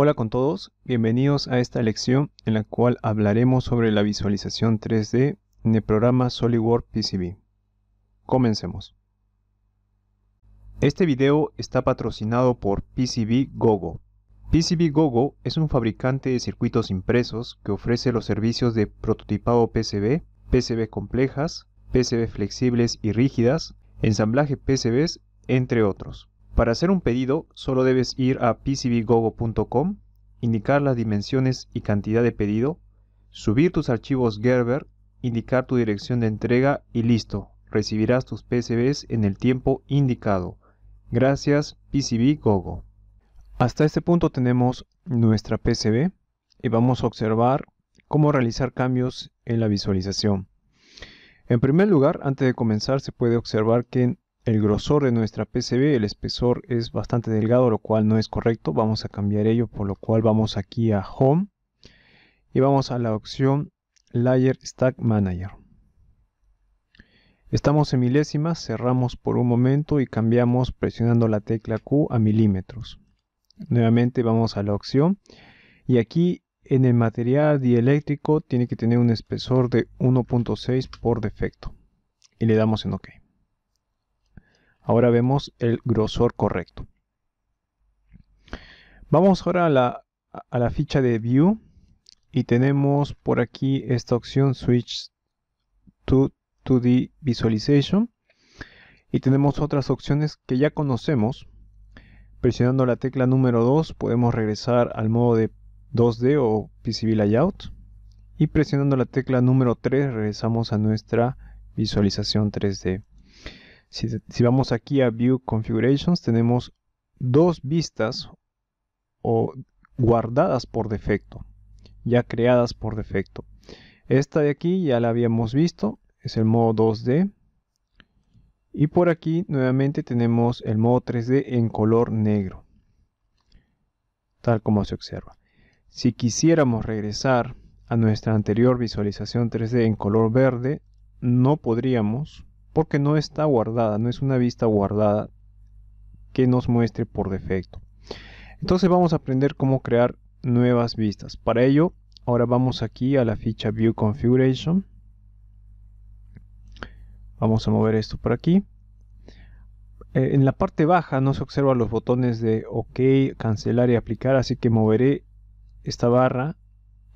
Hola con todos, bienvenidos a esta lección en la cual hablaremos sobre la visualización 3D en el programa SolidWorks PCB. Comencemos. Este video está patrocinado por PCB Gogo. PCB Gogo es un fabricante de circuitos impresos que ofrece los servicios de prototipado PCB, PCB complejas, PCB flexibles y rígidas, ensamblaje PCBs, entre otros. Para hacer un pedido, solo debes ir a pcbgogo.com, indicar las dimensiones y cantidad de pedido, subir tus archivos Gerber, indicar tu dirección de entrega y listo, recibirás tus PCBs en el tiempo indicado. Gracias PCB Hasta este punto tenemos nuestra PCB y vamos a observar cómo realizar cambios en la visualización. En primer lugar, antes de comenzar se puede observar que el grosor de nuestra PCB, el espesor es bastante delgado, lo cual no es correcto. Vamos a cambiar ello, por lo cual vamos aquí a Home y vamos a la opción Layer Stack Manager. Estamos en milésimas, cerramos por un momento y cambiamos presionando la tecla Q a milímetros. Nuevamente vamos a la opción y aquí en el material dieléctrico tiene que tener un espesor de 1.6 por defecto. Y le damos en OK. Ahora vemos el grosor correcto. Vamos ahora a la, ficha de View y tenemos por aquí esta opción Switch to 2D Visualization y tenemos otras opciones que ya conocemos. Presionando la tecla número 2 podemos regresar al modo de 2D o PCB Layout y presionando la tecla número 3 regresamos a nuestra visualización 3D. Si, vamos aquí a View Configurations, tenemos dos vistas o guardadas por defecto, ya creadas por defecto. Esta de aquí ya la habíamos visto, es el modo 2D. Y por aquí nuevamente tenemos el modo 3D en color negro, tal como se observa. Si quisiéramos regresar a nuestra anterior visualización 3D en color verde, no podríamos porque no está guardada, no es una vista guardada que nos muestre por defecto. Entonces vamos a aprender cómo crear nuevas vistas. Para ello, ahora vamos aquí a la ficha View Configuration. Vamos a mover esto por aquí. Eh, en la parte baja no se observan los botones de OK, cancelar y aplicar, así que moveré esta barra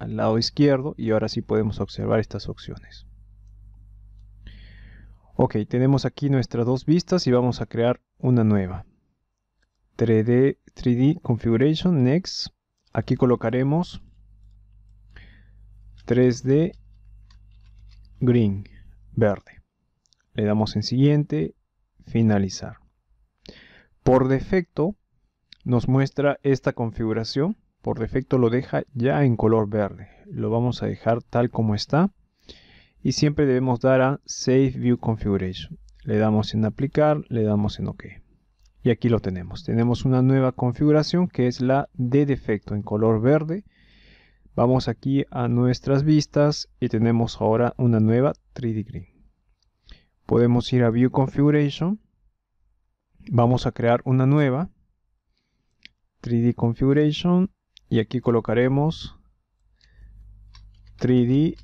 al lado izquierdo y ahora sí podemos observar estas opciones. Ok, tenemos aquí nuestras dos vistas y vamos a crear una nueva. 3D, 3D Configuration, Next. Aquí colocaremos 3D Green, verde. Le damos en siguiente, finalizar. Por defecto nos muestra esta configuración. Por defecto lo deja ya en color verde. Lo vamos a dejar tal como está y siempre debemos dar a Save View Configuration. Le damos en aplicar, le damos en OK. Y aquí lo tenemos. Tenemos una nueva configuración que es la de defecto en color verde. Vamos aquí a nuestras vistas y tenemos ahora una nueva 3D Green. Podemos ir a View Configuration. Vamos a crear una nueva 3D Configuration y aquí colocaremos 3D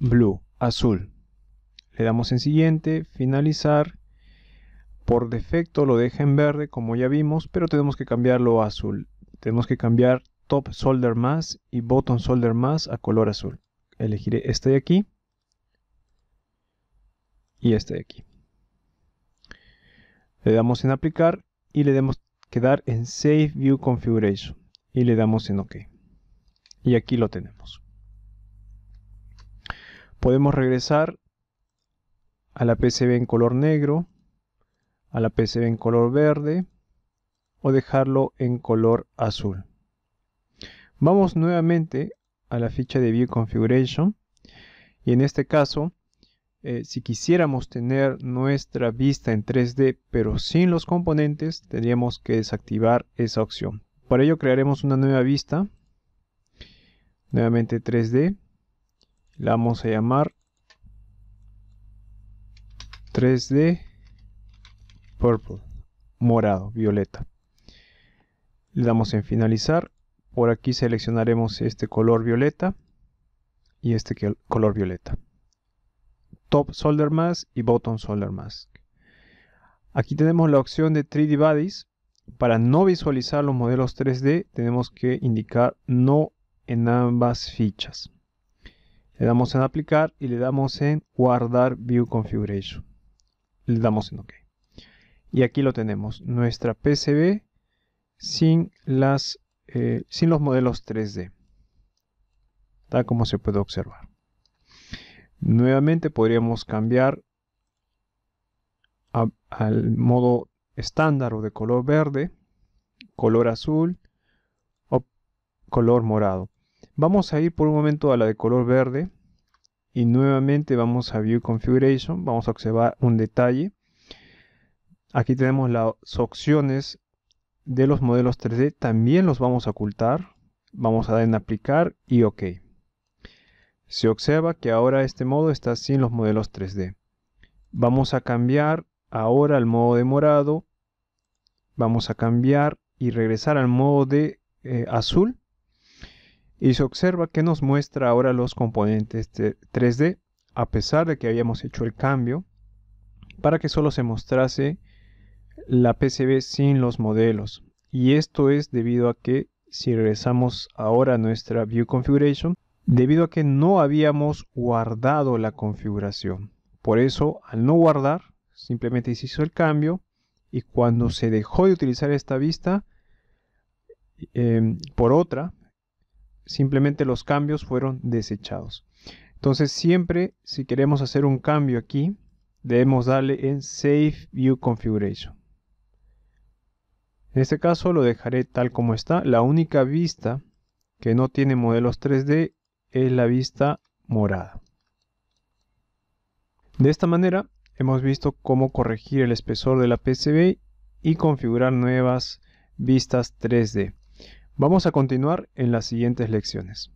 blue, azul. Le damos en siguiente, finalizar. Por defecto lo deja en verde como ya vimos, pero tenemos que cambiarlo a azul. Tenemos que cambiar top solder más y bottom solder más a color azul. Elegiré este de aquí y este de aquí. Le damos en aplicar y le damos quedar en Save View Configuration y le damos en OK. Y aquí lo tenemos. Podemos regresar a la PCB en color negro, a la PCB en color verde o dejarlo en color azul. Vamos nuevamente a la ficha de View Configuration y en este caso, eh, si quisiéramos tener nuestra vista en 3D pero sin los componentes, tendríamos que desactivar esa opción. Para ello crearemos una nueva vista, nuevamente 3D, la vamos a llamar 3D Purple, morado, violeta. Le damos en finalizar. Por aquí seleccionaremos este color violeta y este color violeta. Top Solder Mask y Bottom Solder Mask. Aquí tenemos la opción de 3D Bodies. Para no visualizar los modelos 3D tenemos que indicar no en ambas fichas. Le damos en aplicar y le damos en guardar view configuration. Le damos en OK. Y aquí lo tenemos, nuestra PCB sin, las, eh, sin los modelos 3D. Tal como se puede observar. Nuevamente podríamos cambiar al modo estándar o de color verde, color azul o color morado. Vamos a ir por un momento a la de color verde y nuevamente vamos a View Configuration, vamos a observar un detalle. Aquí tenemos las opciones de los modelos 3D, también los vamos a ocultar. Vamos a dar en aplicar y OK. Se observa que ahora este modo está sin los modelos 3D. Vamos a cambiar ahora al modo de morado. Vamos a cambiar y regresar al modo de eh, azul y se observa que nos muestra ahora los componentes 3D, a pesar de que habíamos hecho el cambio, para que solo se mostrase la PCB sin los modelos. Y esto es debido a que si regresamos ahora a nuestra View Configuration, debido a que no habíamos guardado la configuración. Por eso, al no guardar, simplemente se hizo el cambio y cuando se dejó de utilizar esta vista em, por otra, simplemente los cambios fueron desechados. Entonces siempre si queremos hacer un cambio aquí, debemos darle en Save View Configuration. En este caso lo dejaré tal como está. La única vista que no tiene modelos 3D es la vista morada. De esta manera hemos visto cómo corregir el espesor de la PCB y configurar nuevas vistas 3D. Vamos a continuar en las siguientes lecciones.